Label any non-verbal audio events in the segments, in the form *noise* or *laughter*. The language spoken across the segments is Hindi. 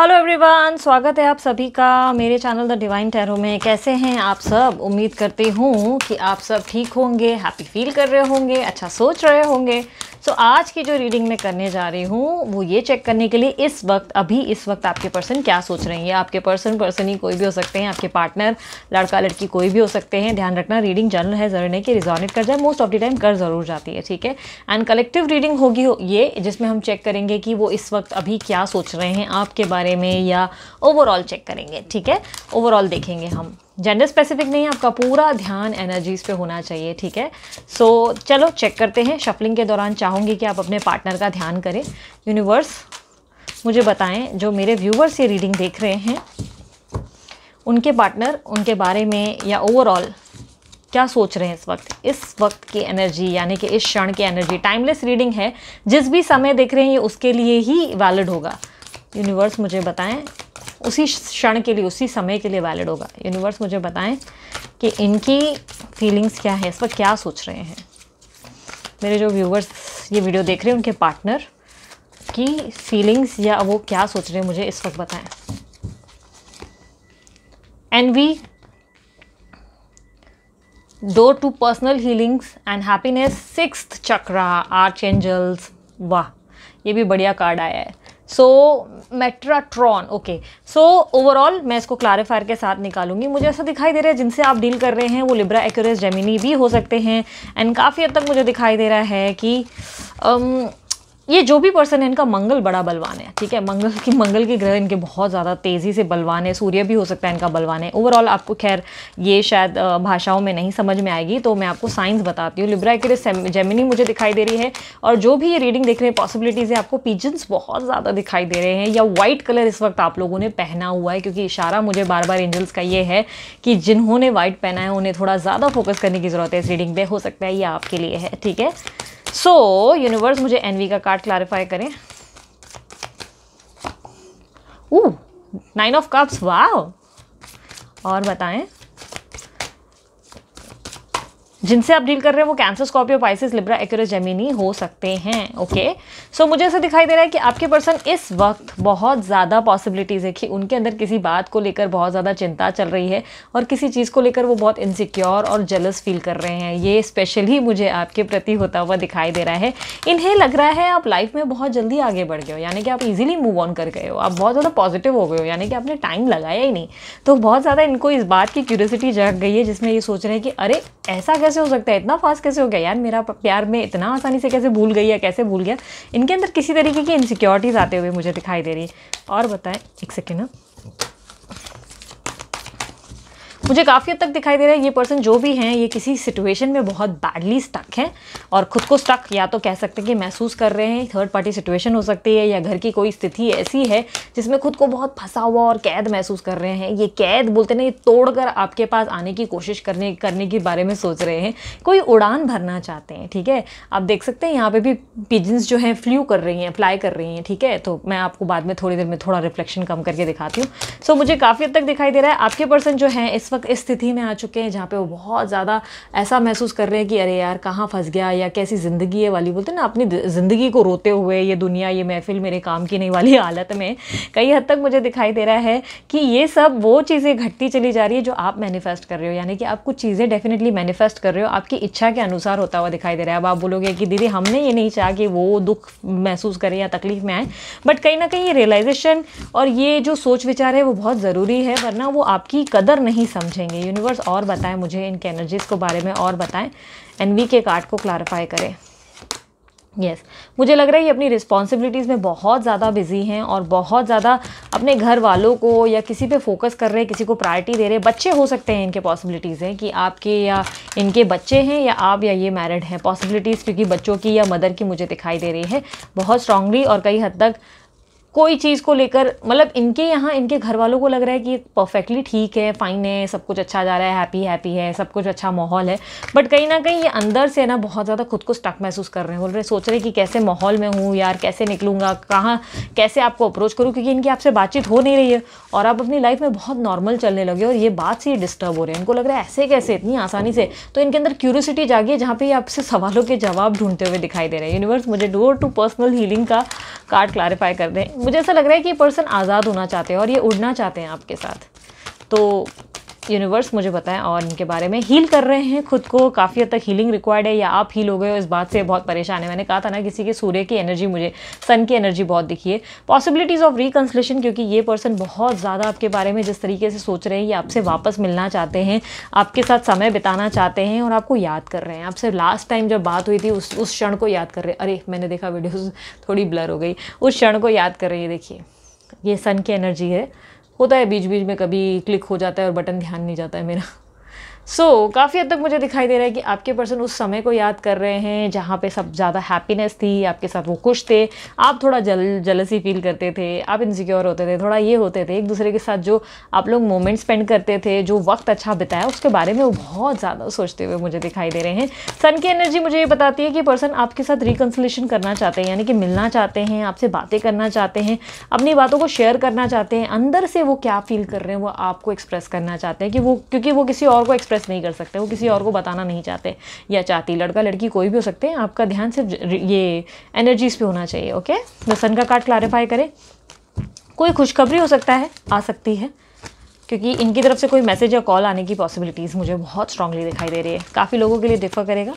हेलो एवरीवन स्वागत है आप सभी का मेरे चैनल द डिवाइन टैरो में कैसे हैं आप सब उम्मीद करती हूँ कि आप सब ठीक होंगे हैप्पी फील कर रहे होंगे अच्छा सोच रहे होंगे सो तो so, आज की जो रीडिंग मैं करने जा रही हूँ वो ये चेक करने के लिए इस वक्त अभी इस वक्त आपके पर्सन क्या सोच रहे हैं आपके पर्सन पर्सन ही कोई भी हो सकते हैं आपके पार्टनर लड़का लड़की कोई भी हो सकते हैं ध्यान रखना रीडिंग जनरल है ज़रूर नहीं कि रिजॉनेट कर जाए मोस्ट ऑफ द टाइम कर ज़रूर जाती है ठीक है एंड कलेक्टिव रीडिंग होगी हो, ये जिसमें हम चेक करेंगे कि वो इस वक्त अभी क्या सोच रहे हैं आपके बारे में या ओवरऑल चेक करेंगे ठीक है ओवरऑल देखेंगे हम जेंडर स्पेसिफिक नहीं है आपका पूरा ध्यान एनर्जीज पे होना चाहिए ठीक है सो so, चलो चेक करते हैं शफलिंग के दौरान चाहूँगी कि आप अपने पार्टनर का ध्यान करें यूनिवर्स मुझे बताएं जो मेरे व्यूवर्स ये रीडिंग देख रहे हैं उनके पार्टनर उनके बारे में या ओवरऑल क्या सोच रहे हैं इस वक्त इस वक्त की एनर्जी यानी कि इस क्षण की एनर्जी टाइमलेस रीडिंग है जिस भी समय देख रहे हैं ये उसके लिए ही वैलिड होगा यूनिवर्स मुझे बताएं उसी क्षण के लिए उसी समय के लिए वैलिड होगा यूनिवर्स मुझे बताएं कि इनकी फीलिंग्स क्या है इस पर क्या सोच रहे हैं मेरे जो व्यूवर्स ये वीडियो देख रहे हैं उनके पार्टनर की फीलिंग्स या वो क्या सोच रहे हैं मुझे इस वक्त बताएं and we two personal healings and happiness six chakra archangels वाह ये भी बढ़िया कार्ड आया है सो मेट्राट्रॉन ओके सो ओवरऑल मैं इसको क्लारीफायर के साथ निकालूंगी मुझे ऐसा दिखाई दे रहा है जिनसे आप डील कर रहे हैं वो लिब्रा एक्यूरस जेमिनी भी हो सकते हैं एंड काफ़ी हद तक मुझे दिखाई दे रहा है कि um, ये जो भी पर्सन है इनका मंगल बड़ा बलवान है ठीक है मंगल की मंगल के ग्रह इनके बहुत ज़्यादा तेज़ी से बलवान है सूर्य भी हो सकता है इनका बलवान है ओवरऑल आपको खैर ये शायद भाषाओं में नहीं समझ में आएगी तो मैं आपको साइंस बताती हूँ लिब्रा के लिए जेमिनी मुझे दिखाई दे रही है और जो भी ये रीडिंग देख रहे हैं पॉसिबिलिटीज़ है आपको पीजन्स बहुत ज़्यादा दिखाई दे रहे हैं या वाइट कलर इस वक्त आप लोगों ने पहना हुआ है क्योंकि इशारा मुझे बार बार एंजल्स का ये है कि जिन्होंने वाइट पहना है उन्हें थोड़ा ज़्यादा फोकस करने की ज़रूरत है इस रीडिंग पर हो सकता है ये आपके लिए है ठीक है सो so, यूनिवर्स मुझे एनवी का कार्ड क्लैरिफाई करें ओ नाइन ऑफ कप्स वाह और बताएं जिनसे आप डील कर रहे हैं वो कैंसर स्कॉर्पियो पाइसिस लिब्रा एक जेमिनी हो सकते हैं ओके सो so, मुझे ऐसा दिखाई दे रहा है कि आपके पर्सन इस वक्त बहुत ज़्यादा पॉसिबिलिटीज़ है कि उनके अंदर किसी बात को लेकर बहुत ज़्यादा चिंता चल रही है और किसी चीज़ को लेकर वो बहुत इनसिक्योर और जलस फील कर रहे हैं ये स्पेशली मुझे आपके प्रति होता हुआ दिखाई दे रहा है इन्हें लग रहा है आप लाइफ में बहुत जल्दी आगे बढ़ गए हो यानी कि आप ईजिली मूव ऑन कर गए हो आप बहुत ज़्यादा पॉजिटिव हो गए हो यानी कि आपने टाइम लगाया ही नहीं तो बहुत ज़्यादा इनको इस बात की क्यूरियसिटी जग गई है जिसमें ये सोच रहे हैं कि अरे ऐसा कैसे हो सकता है इतना फास्ट कैसे हो गया यार मेरा प्यार में इतना आसानी से कैसे भूल गई या कैसे भूल गया इनके अंदर किसी तरीके की इनसिक्योरिटीज़ आते हुए मुझे दिखाई दे रही है और बताएं एक सेकेंड ना हाँ। मुझे काफ़ी हद तक दिखाई दे रहा है ये पर्सन जो भी हैं ये किसी सिचुएशन में बहुत बैडली स्टक हैं और ख़ुद को स्टक या तो कह सकते हैं कि महसूस कर रहे हैं थर्ड पार्टी सिचुएशन हो सकती है या घर की कोई स्थिति ऐसी है जिसमें खुद को बहुत फंसा हुआ और कैद महसूस कर रहे हैं ये कैद बोलते ना ये कर आपके पास आने की कोशिश करने करने के बारे में सोच रहे हैं कोई उड़ान भरना चाहते हैं ठीक है आप देख सकते हैं यहाँ पर भी पिजन्स जो हैं फ्लू कर रही हैं फ्लाई कर रही हैं ठीक है तो मैं आपको बाद में थोड़ी देर में थोड़ा रिफ्लेक्शन कम करके दिखाती हूँ सो मुझे काफ़ी हद तक दिखाई दे रहा है आपके पर्सन जो हैं इस वक्त वक्त इस स्थिति में आ चुके हैं जहाँ पे वो बहुत ज़्यादा ऐसा महसूस कर रहे हैं कि अरे यार कहाँ फंस गया या कैसी ज़िंदगी है वाली बोलते ना अपनी ज़िंदगी को रोते हुए ये दुनिया ये महफिल मेरे काम की नहीं वाली *laughs* हालत में कई हद तक मुझे दिखाई दे रहा है कि ये सब वो चीज़ें घटती चली जा रही है जो आप मैनिफेस्ट कर रहे हो यानी कि आप कुछ चीज़ें डेफिनेटली मैनिफेस्ट कर रहे हो आपकी इच्छा के अनुसार होता हुआ दिखाई दे रहा है अब आप बोलोगे कि दीदी हमने ये नहीं चाहा कि वो दुख महसूस करें या तकलीफ में आए बट कहीं ना कहीं ये रियलाइजेशन और ये जो सोच विचार है वो बहुत ज़रूरी है वरना वो आपकी कदर नहीं समझ समझेंगे यूनिवर्स और बताएं मुझे इनके एनर्जीज़ को बारे में और बताएं एनवी के कार्ड को क्लारीफाई करें यस yes. मुझे लग रहा है ये अपनी रिस्पॉन्सिबिलिटीज़ में बहुत ज़्यादा बिजी हैं और बहुत ज़्यादा अपने घर वालों को या किसी पे फोकस कर रहे हैं किसी को प्रायोरिटी दे रहे हैं बच्चे हो सकते हैं इनके पॉसिबिलिटीज़ हैं कि आपके या इनके बच्चे हैं या आप या ये मैरिड हैं पॉसिबिलिटीज़ क्योंकि बच्चों की या मदर की मुझे दिखाई दे रही है बहुत स्ट्रांगली और कई हद तक कोई चीज़ को लेकर मतलब इनके यहाँ इनके घर वालों को लग रहा है कि परफेक्टली ठीक है फाइन है सब कुछ अच्छा जा रहा है हैप्पी हैप्पी है सब कुछ अच्छा माहौल है बट कहीं ना कहीं ये अंदर से ना बहुत ज़्यादा खुद को स्टक महसूस कर रहे हैं बोल रहे सोच रहे कि कैसे माहौल में हूँ यार कैसे निकलूँगा कहाँ कैसे आपको अप्रोच करूँ क्योंकि इनकी आपसे बातचीत हो नहीं रही है और आप अपनी लाइफ में बहुत नॉर्मल चलने लगे और ये बात से डिस्टर्ब हो रहे हैं इनको लग रहा है ऐसे कैसे इतनी आसानी से तो इनके अंदर क्यूरियोसिटी जागी है जहाँ पर आपसे सवालों के जवाब ढूंढते हुए दिखाई दे रहे हैं यूनिवर्स मुझे डोर टू पर्सनल हीलिंग का कार्ड क्लारीफाई कर दें मुझे ऐसा लग रहा है कि ये पर्सन आज़ाद होना चाहते हैं और ये उड़ना चाहते हैं आपके साथ तो यूनिवर्स मुझे बताएं और इनके बारे में हील कर रहे हैं खुद को काफ़ी हद तक हीलिंग रिक्वायर्ड है या आप हील हो गए हो इस बात से बहुत परेशान है मैंने कहा था ना किसी के सूर्य की एनर्जी मुझे सन की एनर्जी बहुत दिखी है पॉसिबिलिटीज़ ऑफ रिकन्सलेशन क्योंकि ये पर्सन बहुत ज़्यादा आपके बारे में जिस तरीके से सोच रहे हैं ये आपसे वापस मिलना चाहते हैं आपके साथ समय बिताना चाहते हैं और आपको याद कर रहे हैं आपसे लास्ट टाइम जब बात हुई थी उस उस क्षण को याद कर रहे हैं अरे मैंने देखा वीडियोज़ *laughs* थोड़ी ब्लर हो गई उस क्षण को याद कर रहे हैं देखिए ये सन की एनर्जी है होता है बीच बीच में कभी क्लिक हो जाता है और बटन ध्यान नहीं जाता है मेरा सो so, काफ़ी हद तक मुझे दिखाई दे रहा है कि आपके पर्सन उस समय को याद कर रहे हैं जहाँ पे सब ज़्यादा हैप्पीनेस थी आपके साथ वो खुश थे आप थोड़ा जल जलसी फील करते थे आप इनसिक्योर होते थे थोड़ा ये होते थे एक दूसरे के साथ जो आप लोग मोमेंट स्पेंड करते थे जो वक्त अच्छा बिताया उसके बारे में वो बहुत ज़्यादा सोचते हुए मुझे दिखाई दे रहे हैं सन की एनर्जी मुझे ये बताती है कि पर्सन आपके साथ रिकन्सलेशन करना चाहते हैं यानी कि मिलना चाहते हैं आपसे बातें करना चाहते हैं अपनी बातों को शेयर करना चाहते हैं अंदर से वो क्या फील कर रहे हैं वो आपको एक्सप्रेस करना चाहते हैं कि वो क्योंकि वो किसी और को एक्सप्रेस एक्सप्रेस नहीं कर सकते वो किसी और को बताना नहीं चाहते या चाहती लड़का लड़की कोई भी हो सकते हैं आपका ध्यान सिर्फ ये एनर्जीज़ पे होना चाहिए ओके तो सन का कार्ड क्लैरिफाई करें कोई खुशखबरी हो सकता है आ सकती है क्योंकि इनकी तरफ से कोई मैसेज या कॉल आने की पॉसिबिलिटीज़ मुझे बहुत स्ट्रांगली दिखाई दे रही है काफ़ी लोगों के लिए डिफर करेगा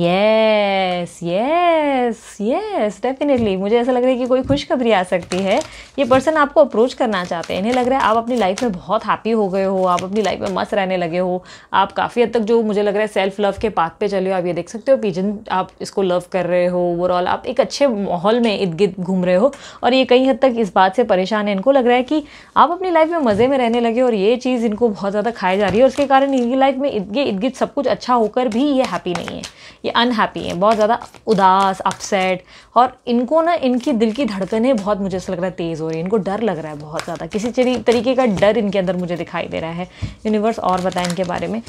यस यस यस डेफिनेटली मुझे ऐसा लग रहा है कि कोई खुशखबरी आ सकती है ये पर्सन आपको अप्रोच करना चाहते हैं इन्हें लग रहा है आप अपनी लाइफ में बहुत हैप्पी हो गए हो आप अपनी लाइफ में मस्त रहने लगे हो आप काफ़ी हद तक जो मुझे लग रहा है सेल्फ लव के पाथ पे चले हो आप ये देख सकते हो पिजन आप इसको लव कर रहे हो ओवरऑल आप एक अच्छे माहौल में इर्द गिर्द घूम रहे हो और ये कई हद तक इस बात से परेशान है इनको लग रहा है कि आप अपनी लाइफ में मज़े में रहने लगे और ये चीज़ इनको बहुत ज़्यादा खाई जा रही है और उसके कारण इनकी लाइफ में ये इर्द गिर्द सब कुछ अच्छा होकर भी ये हैप्पी नहीं है ये अनहैप्पी हैं बहुत ज़्यादा उदास अपसेट और इनको ना इनकी दिल की धड़कनें बहुत मुझे ऐसा लग रहा है तेज़ हो रही है इनको डर लग रहा है बहुत ज़्यादा किसी तरीके का डर इनके अंदर मुझे दिखाई दे रहा है यूनिवर्स और बताएं इनके बारे में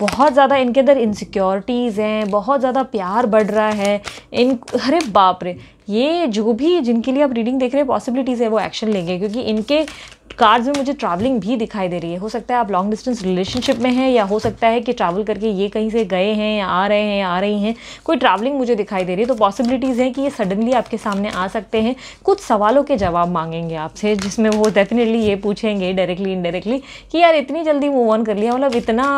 बहुत ज़्यादा इनके अंदर इनसिक्योरिटीज़ हैं बहुत ज़्यादा प्यार बढ़ रहा है इन अरे बाप रे ये जो भी जिनके लिए आप रीडिंग देख रहे हैं पॉसिबिलिटीज़ है वो एक्शन लेंगे क्योंकि इनके कार्ड्स में मुझे ट्रैवलिंग भी दिखाई दे रही है हो सकता है आप लॉन्ग डिस्टेंस रिलेशनशिप में हैं या हो सकता है कि ट्रैवल करके ये कहीं से गए हैं या आ रहे हैं या आ रही हैं कोई ट्रैवलिंग मुझे दिखाई दे रही है तो पॉसिबिलिटीज़ हैं कि ये सडनली आपके सामने आ सकते हैं कुछ सवालों के जवाब मांगेंगे आपसे जिसमें वो डेफिनेटली ये पूछेंगे डायरेक्टली इनडायरेक्टली कि यार इतनी जल्दी मूव ऑन कर लिया मतलब इतना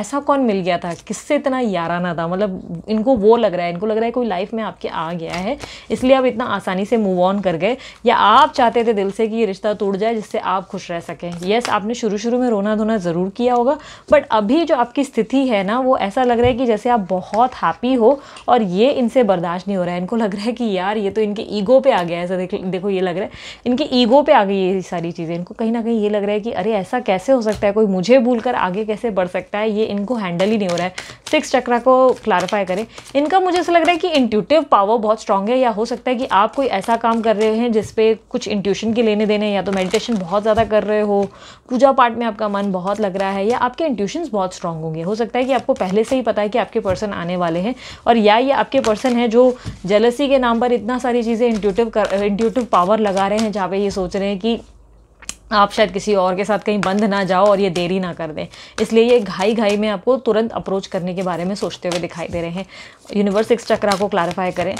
ऐसा कौन मिल गया था किससे इतना याराना था मतलब इनको वो लग रहा है इनको लग रहा है कोई लाइफ में आपके आ गया है इसलिए आप इतना आसानी से मूव ऑन कर गए या आप चाहते थे दिल से कि ये रिश्ता टूट जाए जिससे आप खुश रह सकें यस आपने शुरू शुरू में रोना धोना ज़रूर किया होगा बट अभी जो आपकी स्थिति है ना वो ऐसा लग रहा है कि जैसे आप बहुत हैप्पी हो और ये इनसे बर्दाश्त नहीं हो रहा है इनको लग रहा है कि यार ये तो इनके ईगो पे आ गया ऐसा देख देखो ये लग रहा है इनके ईगो पे आ गई ये सारी चीज़ें इनको कहीं ना कहीं ये लग रहा है कि अरे ऐसा कैसे हो सकता है कोई मुझे भूल कर आगे कैसे बढ़ सकता है ये इनको हैंडल ही नहीं हो रहा है सिक्स चक्रा को क्लारीफाई करें इनका मुझे ऐसा लग रहा है कि इंट्यूटिव पावर बहुत स्ट्रांग है या हो सकता है कि आप कोई ऐसा काम कर रहे हैं जिसपे कुछ इंट्यूशन के लेने देने या तो मेडिटेशन बहुत बहुत ज़्यादा कर रहे हो पूजा पाठ में आपका मन बहुत लग रहा है या आपके इंट्यूशंस बहुत स्ट्रांग होंगे हो सकता है कि आपको पहले से ही पता है कि आपके पर्सन आने वाले हैं और या ये आपके पर्सन है जो जलसी के नाम पर इतना सारी चीज़ें इंट्यूटिव कर इंट्यूटिव पावर लगा रहे हैं जहाँ पे ये सोच रहे हैं कि आप शायद किसी और के साथ कहीं बंद ना जाओ और ये देरी ना कर दें इसलिए ये घाई घाई में आपको तुरंत अप्रोच करने के बारे में सोचते हुए दिखाई दे रहे हैं यूनिवर्स सिक्स चक्रा को क्लारीफाई करें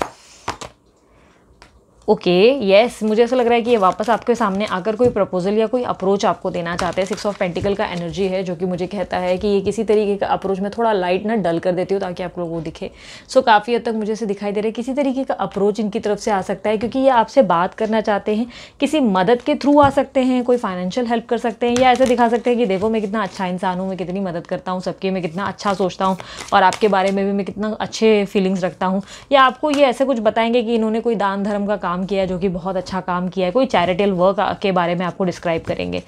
ओके okay, यस yes, मुझे ऐसा लग रहा है कि ये वापस आपके सामने आकर कोई प्रपोजल या कोई अप्रोच आपको देना चाहते हैं सिक्स ऑफ पेंटिकल का एनर्जी है जो कि मुझे कहता है कि ये किसी तरीके का अप्रोच में थोड़ा लाइट ना डल कर देती हूँ ताकि आप लोगों को दिखे सो so, काफ़ी हद तक मुझे इसे दिखाई दे रहा है किसी तरीके का अप्रोच इनकी तरफ से आ सकता है क्योंकि ये आपसे बात करना चाहते हैं किसी मदद के थ्रू आ सकते हैं कोई फाइनेंशियल हेल्प कर सकते हैं या ऐसे दिखा सकते हैं कि देखो मैं कितना अच्छा इंसान हूँ मैं कितनी मदद करता हूँ सबके मैं कितना अच्छा सोचता हूँ और आपके बारे में भी मैं कितना अच्छे फीलिंग्स रखता हूँ या आपको ये ऐसे कुछ बताएंगे कि इन्होंने कोई दान धर्म का काम काम किया है जो कि बहुत अच्छा काम किया है कोई चैरिटेबल वर्क के बारे में आपको डिस्क्राइब करेंगे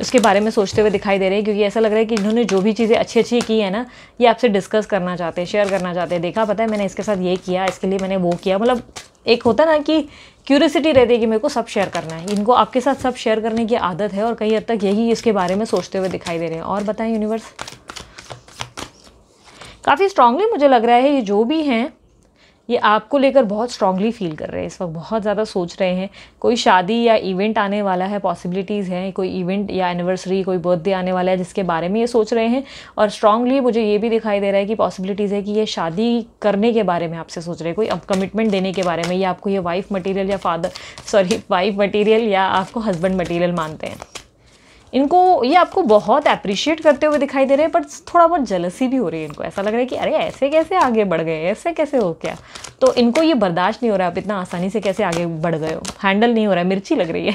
उसके बारे में सोचते हुए दिखाई दे रहे हैं क्योंकि ऐसा लग रहा है कि इन्होंने जो भी चीज़ें अच्छी अच्छी की है ना ये आपसे डिस्कस करना चाहते हैं शेयर करना चाहते हैं देखा पता है मैंने इसके साथ ये किया इसके लिए मैंने वो किया मतलब एक होता ना कि क्यूरियसिटी रहती है कि मेरे को सब शेयर करना है इनको आपके साथ सब शेयर करने की आदत है और कहीं हद तक यही इसके बारे में सोचते हुए दिखाई दे रहे हैं और बताएं यूनिवर्स काफ़ी स्ट्रांगली मुझे लग रहा है ये जो भी हैं ये आपको लेकर बहुत स्ट्रांगली फील कर रहे हैं इस वक्त बहुत ज़्यादा सोच रहे हैं कोई शादी या इवेंट आने वाला है पॉसिबिलिटीज़ हैं कोई इवेंट या एनिवर्सरी कोई बर्थडे आने वाला है जिसके बारे में ये सोच रहे हैं और स्ट्रांगली मुझे ये भी दिखाई दे रहा है कि पॉसिबिलिटीज़ है कि ये शादी करने के बारे में आपसे सोच रहे हैं कोई अब कमिटमेंट देने के बारे में या आपको ये वाइफ मटीरियल या फादर सॉरी वाइफ मटीरियल या आपको हस्बैंड मटीरियल मानते हैं इनको ये आपको बहुत अप्रिशिएट करते हुए दिखाई दे रहे हैं बट थोड़ा बहुत जलसी भी हो रही है इनको ऐसा लग रहा है कि अरे ऐसे कैसे आगे बढ़ गए ऐसे कैसे हो क्या तो इनको ये बर्दाश्त नहीं हो रहा आप इतना आसानी से कैसे आगे बढ़ गए हो हैंडल नहीं हो रहा है मिर्ची लग रही है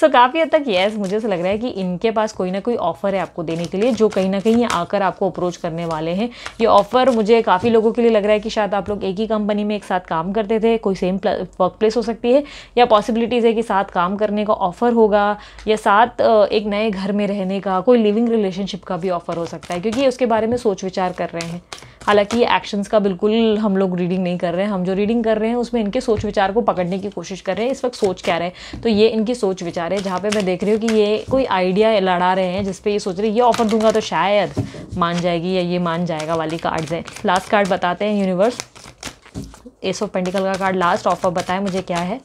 सो *laughs* so, काफ़ी हद तक येस मुझे ऐसा लग रहा है कि इनके पास कोई ना कोई ऑफ़र है आपको देने के लिए जो कहीं ना कहीं आकर आपको अप्रोच करने वाले हैं ये ऑफ़र मुझे काफ़ी लोगों के लिए लग रहा है कि शायद आप लोग एक ही कंपनी में एक साथ काम करते थे कोई सेम वर्क प्लेस हो सकती है या पॉसिबिलिटीज़ है कि साथ काम करने का ऑफ़र होगा या साथ एक नए नए घर में रहने का कोई लिविंग रिलेशनशिप का भी ऑफर हो सकता है क्योंकि ये उसके बारे में सोच विचार कर रहे हैं हालांकि ये एक्शंस का बिल्कुल हम लोग रीडिंग नहीं कर रहे हैं हम जो रीडिंग कर रहे हैं उसमें इनके सोच विचार को पकड़ने की कोशिश कर रहे हैं इस वक्त सोच क्या रहे हैं तो ये इनकी सोच विचार है जहाँ पे मैं देख रही हूँ कि ये कोई आइडिया लड़ा रहे हैं जिसपे ये सोच रहे हैं ये ऑफर दूंगा तो शायद मान जाएगी या ये मान जाएगा वाली कार्ड्स हैं लास्ट कार्ड बताते हैं यूनिवर्स एस ऑफ पेंटिकल का कार्ड लास्ट ऑफर बताएं मुझे क्या है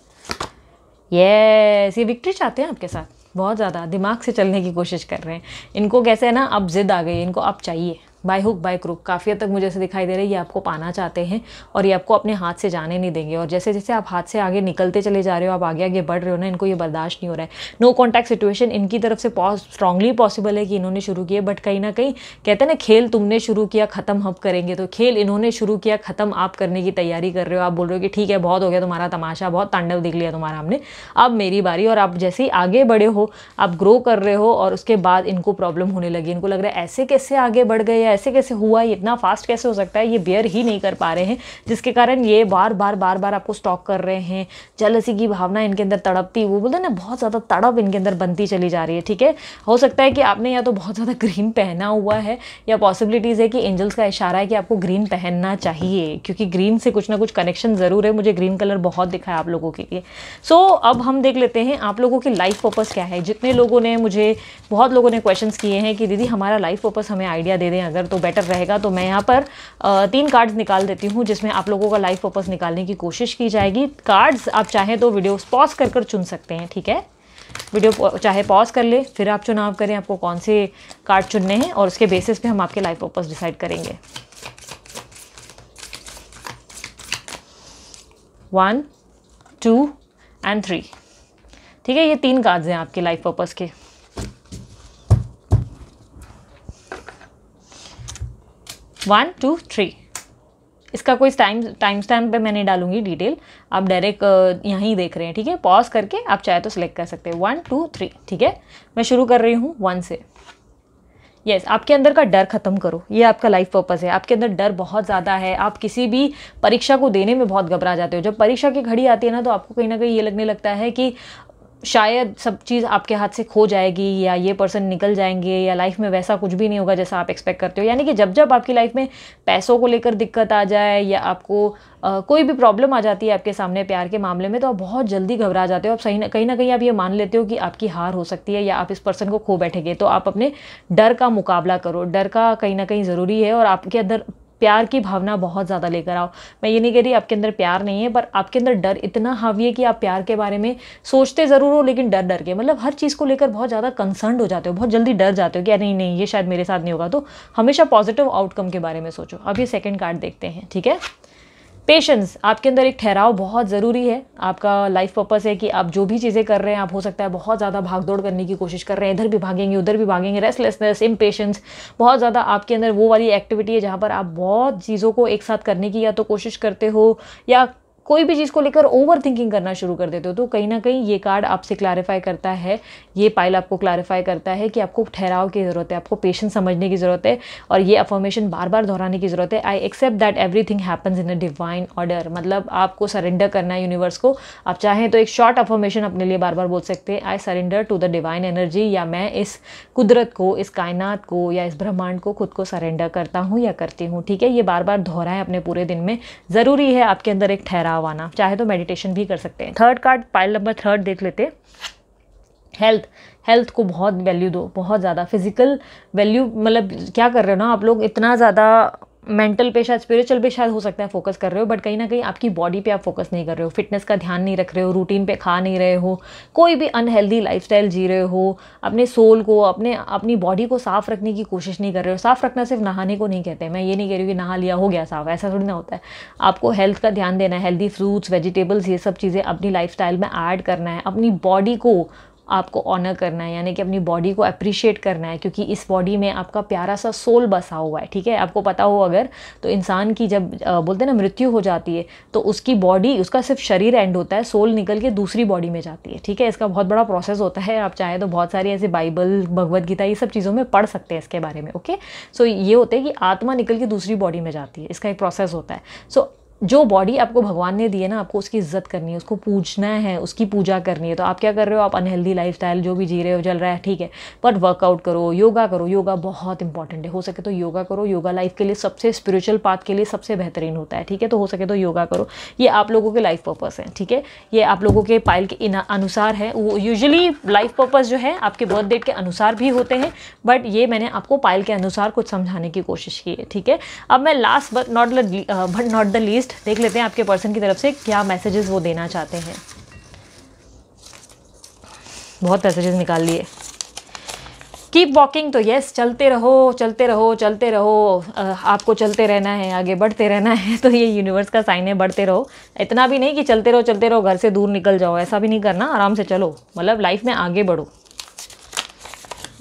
यस ये विक्ट्री चाहते हैं आपके साथ बहुत ज़्यादा दिमाग से चलने की कोशिश कर रहे हैं इनको कैसे है ना अब ज़िद आ गई इनको अब चाहिए बाय हुक बाय क्रुक काफ़ी हद तक मुझे ऐसे दिखाई दे रहा है ये आपको पाना चाहते हैं और ये आपको अपने हाथ से जाने नहीं देंगे और जैसे जैसे आप हाथ से आगे निकलते चले जा रहे हो आप आगे आगे बढ़ रहे हो ना इनको ये बर्दाश्त नहीं हो रहा है नो कॉन्टैक्ट सिचुएशन इनकी तरफ से स्ट्रांगली पॉसिबल है कि इन्होंने शुरू किया बट कहीं ना कहीं कहते हैं ना खेल तुमने शुरू किया ख़त्म हम करेंगे तो खेल इन्होंने शुरू किया ख़त्म आप करने की तैयारी कर रहे हो आप बोल रहे हो कि ठीक है बहुत हो गया तुम्हारा तमाशा बहुत तांडव दिख लिया तुम्हारा हमने अब मेरी बारी और आप जैसे ही आगे बढ़े हो आप ग्रो कर रहे हो और उसके बाद इनको प्रॉब्लम होने लगी इनको लग रहा है ऐसे कैसे आगे बढ़ गए ऐसे कैसे हुआ ये इतना फास्ट कैसे हो सकता है ये बेयर ही नहीं कर पा रहे हैं जिसके कारण ये बार बार बार बार आपको स्टॉक कर रहे हैं जलसी की भावना इनके अंदर तड़पती वो बोलते हैं ना बहुत ज़्यादा तड़प इनके अंदर बनती चली जा रही है ठीक है हो सकता है कि आपने या तो बहुत ज़्यादा ग्रीन पहना हुआ है या पॉसिबिलिटीज़ है कि एंजल्स का इशारा है कि आपको ग्रीन पहनना चाहिए क्योंकि ग्रीन से कुछ ना कुछ कनेक्शन ज़रूर है मुझे ग्रीन कलर बहुत दिखा है आप लोगों के लिए सो so, अब हम देख लेते हैं आप लोगों की लाइफ पर्पज़ क्या है जितने लोगों ने मुझे बहुत लोगों ने क्वेश्चन किए हैं कि दीदी हमारा लाइफ पर्पज़ हमें आइडिया दे दें अगर अगर तो बेटर रहेगा तो मैं यहाँ पर तीन कार्ड्स निकाल देती हूँ जिसमें आप लोगों का लाइफ पर्पज निकालने की कोशिश की जाएगी कार्ड्स आप चाहें तो वीडियो पॉज कर कर चुन सकते हैं ठीक है वीडियो चाहे पॉज कर ले फिर आप चुनाव करें आपको कौन से कार्ड चुनने हैं और उसके बेसिस पे हम आपके लाइफ पर्पज डिसाइड करेंगे वन टू एंड थ्री ठीक है ये तीन कार्ड्स हैं आपके लाइफ पर्पज के वन टू थ्री इसका कोई टाइम टाइम स्टैम्प पे मैं नहीं डालूंगी डिटेल आप डायरेक्ट uh, यहीं देख रहे हैं ठीक है पॉज करके आप चाहे तो सिलेक्ट कर सकते हैं वन टू थ्री ठीक है मैं शुरू कर रही हूँ वन से यस yes, आपके अंदर का डर खत्म करो ये आपका लाइफ पर्पस है आपके अंदर डर बहुत ज़्यादा है आप किसी भी परीक्षा को देने में बहुत घबरा जाते हो जब परीक्षा की घड़ी आती है ना तो आपको कहीं ना कहीं ये लगने लगता है कि शायद सब चीज़ आपके हाथ से खो जाएगी या ये पर्सन निकल जाएंगे या लाइफ में वैसा कुछ भी नहीं होगा जैसा आप एक्सपेक्ट करते हो यानी कि जब जब आपकी लाइफ में पैसों को लेकर दिक्कत आ जाए या आपको आ, कोई भी प्रॉब्लम आ जाती है आपके सामने प्यार के मामले में तो आप बहुत जल्दी घबरा जाते हो आप सही कहीं ना कहीं आप ये मान लेते हो कि आपकी हार हो सकती है या आप इस पर्सन को खो बैठेंगे तो आप अपने डर का मुकाबला करो डर का कहीं ना कहीं ज़रूरी है और आपके अंदर प्यार की भावना बहुत ज़्यादा लेकर आओ मैं ये नहीं कह रही आपके अंदर प्यार नहीं है पर आपके अंदर डर इतना हावी है कि आप प्यार के बारे में सोचते ज़रूर हो लेकिन डर डर के मतलब हर चीज़ को लेकर बहुत ज़्यादा कंसर्न हो जाते हो बहुत जल्दी डर जाते हो कि अरे नहीं नहीं ये शायद मेरे साथ नहीं होगा तो हमेशा पॉजिटिव आउटकम के बारे में सोचो अब ये सेकेंड कार्ड देखते हैं ठीक है पेशेंस आपके अंदर एक ठहराव बहुत ज़रूरी है आपका लाइफ पर्पस है कि आप जो भी चीज़ें कर रहे हैं आप हो सकता है बहुत ज़्यादा भाग दौड़ करने की कोशिश कर रहे हैं इधर भी भागेंगे उधर भी भागेंगे रेस्टलेसनेस पेशेंस बहुत ज़्यादा आपके अंदर वो वाली एक्टिविटी है जहाँ पर आप बहुत चीज़ों को एक साथ करने की या तो कोशिश करते हो या कोई भी चीज़ को लेकर ओवर थिंकिंग करना शुरू कर देते हो तो कहीं ना कहीं ये कार्ड आपसे क्लैरिफाई करता है ये पाइल आपको क्लैरिफाई करता है कि आपको ठहराव की ज़रूरत है आपको पेशेंस समझने की ज़रूरत है और ये अफॉर्मेशन बार बार दोहराने की ज़रूरत है I accept that everything happens in a divine order मतलब आपको सरेंडर करना है यूनिवर्स को आप चाहें तो एक शॉर्ट अफॉर्मेशन अपने लिए बार बार बोल सकते हैं I surrender to the divine energy या मैं इस कुदरत को इस कायनात को या इस ब्रह्मांड को खुद को सरेंडर करता हूँ या करती हूँ ठीक है ये बार बार दोहराएं अपने पूरे दिन में ज़रूरी है आपके अंदर एक ठहराव आना चाहे तो मेडिटेशन भी कर सकते हैं third card pile number third देख लेते हेल्थ हेल्थ को बहुत वैल्यू दो बहुत ज़्यादा फिजिकल वैल्यू मतलब क्या कर रहे हो ना आप लोग इतना ज़्यादा मेंटल पे शायद स्पिरिचुअल पे शायद हो सकता है फोकस कर रहे हो बट कहीं ना कहीं आपकी बॉडी पे आप फोकस नहीं कर रहे हो फिटनेस का ध्यान नहीं रख रहे हो रूटीन पे खा नहीं रहे हो कोई भी अनहेल्दी लाइफस्टाइल जी रहे हो अपने सोल को अपने अपनी बॉडी को साफ़ रखने की कोशिश नहीं कर रहे हो साफ़ रखना सिर्फ नहाने को नहीं कहते मैं ये नहीं कह रही कि नहा लिया हो गया साफ ऐसा थोड़ी ना होता है आपको हेल्थ का ध्यान देना है हेल्दी फ्रूट्स वेजिटेबल्स ये सब चीज़ें अपनी लाइफ में ऐड करना है अपनी बॉडी को आपको ऑनर करना है यानी कि अपनी बॉडी को अप्रिशिएट करना है क्योंकि इस बॉडी में आपका प्यारा सा सोल बसा हुआ है ठीक है आपको पता हो अगर तो इंसान की जब बोलते हैं ना मृत्यु हो जाती है तो उसकी बॉडी उसका सिर्फ शरीर एंड होता है सोल निकल के दूसरी बॉडी में जाती है ठीक है इसका बहुत बड़ा प्रोसेस होता है आप चाहें तो बहुत सारी ऐसे बाइबल भगवदगीता गीता ये सब चीज़ों में पढ़ सकते हैं इसके बारे में ओके सो ये होता है कि आत्मा निकल के दूसरी बॉडी में जाती है इसका एक प्रोसेस होता है सो जो बॉडी आपको भगवान ने दी है ना आपको उसकी इज्जत करनी है उसको पूजना है उसकी पूजा करनी है तो आप क्या कर रहे हो आप अनहेल्दी लाइफ जो भी जी रहे हो चल रहा है ठीक है बट वर्कआउट करो योगा करो योगा बहुत इंपॉर्टेंट है हो सके तो योगा करो योगा लाइफ के लिए सबसे स्पिरिचुअल पाथ के लिए सबसे बेहतरीन होता है ठीक है तो हो सके तो योगा करो ये आप लोगों के लाइफ पर्पज़ हैं ठीक है ये आप लोगों के पाइल के अनुसार है वो यूजली लाइफ पर्पज़ जो है आपके बर्थ डेट के अनुसार भी होते हैं बट ये मैंने आपको पाइल के अनुसार कुछ समझाने की कोशिश की है ठीक है अब मैं last but not but not the least देख लेते हैं आपके पर्सन की तरफ से क्या मैसेजेस वो देना चाहते हैं बहुत मैसेजेस निकाल लिए कीप वॉकिंग तो यस चलते रहो चलते रहो चलते रहो आपको चलते रहना है आगे बढ़ते रहना है *laughs* तो ये यूनिवर्स का साइन है बढ़ते रहो इतना भी नहीं कि चलते रहो चलते रहो घर से दूर निकल जाओ ऐसा भी नहीं करना आराम से चलो मतलब लाइफ में आगे बढ़ो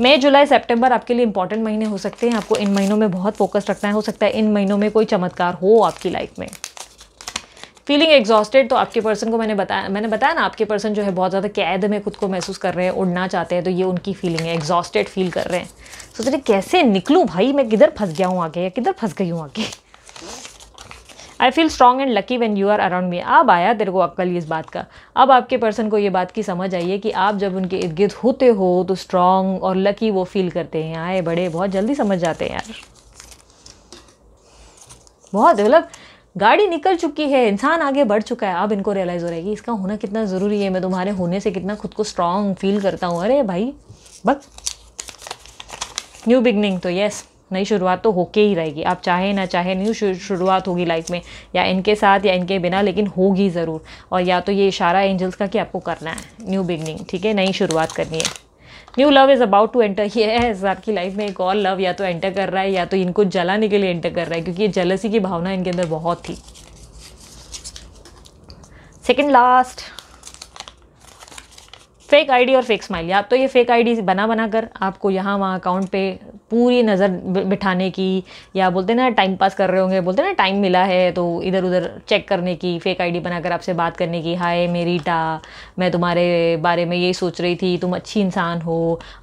मई जुलाई सितंबर आपके लिए इंपॉर्टेंट महीने हो सकते हैं आपको इन महीनों में बहुत फोकस रखना है हो सकता है इन महीनों में कोई चमत्कार हो आपकी लाइफ में फीलिंग एग्जॉस्टेड तो आपके पर्सन को मैंने बताया मैंने बताया ना आपके पर्सन जो है बहुत ज़्यादा कैद में खुद को महसूस कर रहे हैं उड़ना चाहते हैं तो ये उनकी फीलिंग है एग्जॉस्टेड फील कर रहे हैं सोच रहे कैसे निकलूँ भाई मैं किधर फंस गया हूँ आगे या किधर फंस गई हूँ आगे I feel strong and lucky when you are around me अब आया तेरे को अक्कल इस बात का अब आपके पर्सन को ये बात की समझ आई है कि आप जब उनके इर्द गिर्द होते हो तो स्ट्रॉन्ग और लकी वो फील करते हैं आए बड़े बहुत जल्दी समझ जाते हैं यार बहुत मतलब गाड़ी निकल चुकी है इंसान आगे बढ़ चुका है अब इनको रियलाइज़ हो रहा है कि इसका होना कितना ज़रूरी है मैं तुम्हारे होने से कितना खुद को स्ट्रांग फील करता हूँ अरे भाई बस न्यू बिगनिंग तो यस नई शुरुआत तो होके ही रहेगी आप चाहे ना चाहे न्यू शुरुआत होगी लाइफ में या इनके साथ या इनके बिना लेकिन होगी ज़रूर और या तो ये इशारा एंजल्स का कि आपको करना है न्यू बिगनिंग ठीक है नई शुरुआत करनी है new love is about to enter ये आपकी लाइफ में एक और लव या तो एंटर कर रहा है या तो इनको जलाने के लिए एंटर कर रहा है क्योंकि ये जलसी की भावना इनके अंदर बहुत थी सेकेंड लास्ट फेक आईडी और फेक स्माइल या तो ये फेक आईडी बना बना कर आपको यहाँ वहाँ अकाउंट पे पूरी नज़र बिठाने की या बोलते ना टाइम पास कर रहे होंगे बोलते ना टाइम मिला है तो इधर उधर चेक करने की फेक आईडी बनाकर आपसे बात करने की हाय मेरीटा मैं तुम्हारे बारे में यही सोच रही थी तुम अच्छी इंसान हो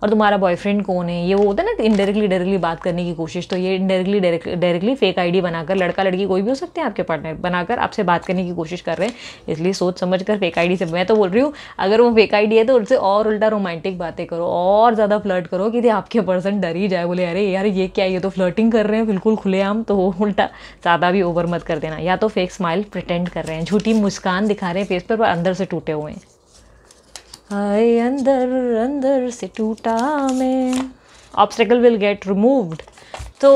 और तुम्हारा बॉयफ्रेंड कौन है ये वो होता है ना इनडायरेक्टली डायरेक्टली बात करने की कोशिश तो ये इनडायरेक्टली डायरेक्टली फेक आई बनाकर लड़का लड़की कोई भी हो सकते हैं आपके पार्टनर बनाकर आपसे बात करने की कोशिश कर रहे हैं इसलिए सोच समझ कर फेक आई से मैं तो बोल रही हूँ अगर वो फेक आई है तो उनसे और उल्टा रोमांटिक बातें करो और ज़्यादा फ्लर्ट करो कि आपके पर्सन डर ही जाए बोले अरे यार ये क्या ये तो फ्लर्टिंग कर रहे हैं बिल्कुल खुले खुलेआम तो *laughs* उल्टा ज़्यादा भी ओवर मत कर देना या तो फेक स्माइल प्रटेंड कर रहे हैं झूठी मुस्कान दिखा रहे हैं फेस पर पर अंदर से टूटे हुए हैं आए अंदर अंदर से टूटा मैं ऑब्स्टेकल विल गेट रिमूव्ड तो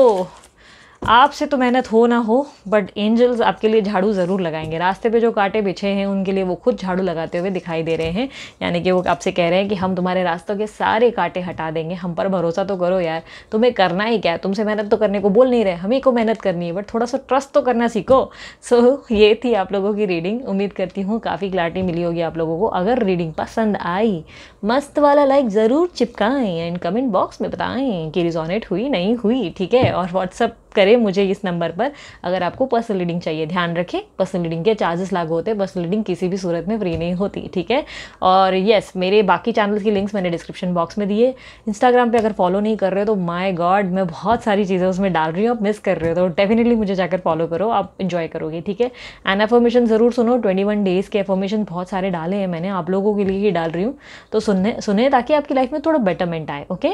आपसे तो मेहनत हो ना हो बट एंजल्स आपके लिए झाड़ू ज़रूर लगाएंगे रास्ते पे जो कांटे बिछे हैं उनके लिए वो खुद झाड़ू लगाते हुए दिखाई दे रहे हैं यानी कि वो आपसे कह रहे हैं कि हम तुम्हारे रास्तों के सारे कांटे हटा देंगे हम पर भरोसा तो करो यार तुम्हें करना ही क्या तुमसे मेहनत तो करने को बोल नहीं रहे हमें को मेहनत करनी है बट थोड़ा सा ट्रस्ट तो करना सीखो सो so, ये थी आप लोगों की रीडिंग उम्मीद करती हूँ काफ़ी क्लैरिटी मिली होगी आप लोगों को अगर रीडिंग पसंद आई मस्त वाला लाइक ज़रूर चिपकाएं एंड कमेंट बॉक्स में बताएं कि रिजोनेट हुई नहीं हुई ठीक है और व्हाट्सअप करें मुझे इस नंबर पर अगर आपको पर्सनल रीडिंग चाहिए ध्यान रखें पर्सनल रीडिंग के चार्जेस लागू होते हैं पर्सनल रीडिंग किसी भी सूरत में फ्री नहीं होती ठीक है और येस मेरे बाकी चैनल्स की लिंक्स मैंने डिस्क्रिप्शन बॉक्स में दिए इंस्टाग्राम पर अगर फॉलो नहीं कर रहे हो तो माई गॉड मैं बहुत सारी चीज़ें उसमें डाल रही हूँ आप मिस कर रहे हो तो डेफिनेटली मुझे जाकर फॉलो करो आप इन्जॉय करोगे ठीक है एंड एफॉर्मेशन ज़रूर सुनो ट्वेंटी डेज़ के एफॉर्मेशन बहुत सारे डाले हैं मैंने आप लोगों के लिए ही डाल रही हूँ तो सुनने सुने ताकि आपकी लाइफ में थोड़ा बेटरमेंट आए ओके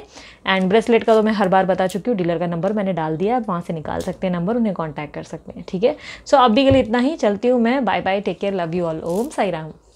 एंड ब्रेसलेट का तो मैं हर बार बता चुकी हूँ डीलर का नंबर मैंने डाल दिया आप वहाँ से निकाल सकते हैं नंबर उन्हें कॉन्टैक्ट कर सकते हैं ठीक है सो अभी के लिए इतना ही चलती हूँ मैं bye bye take care love you all Om Sai Ram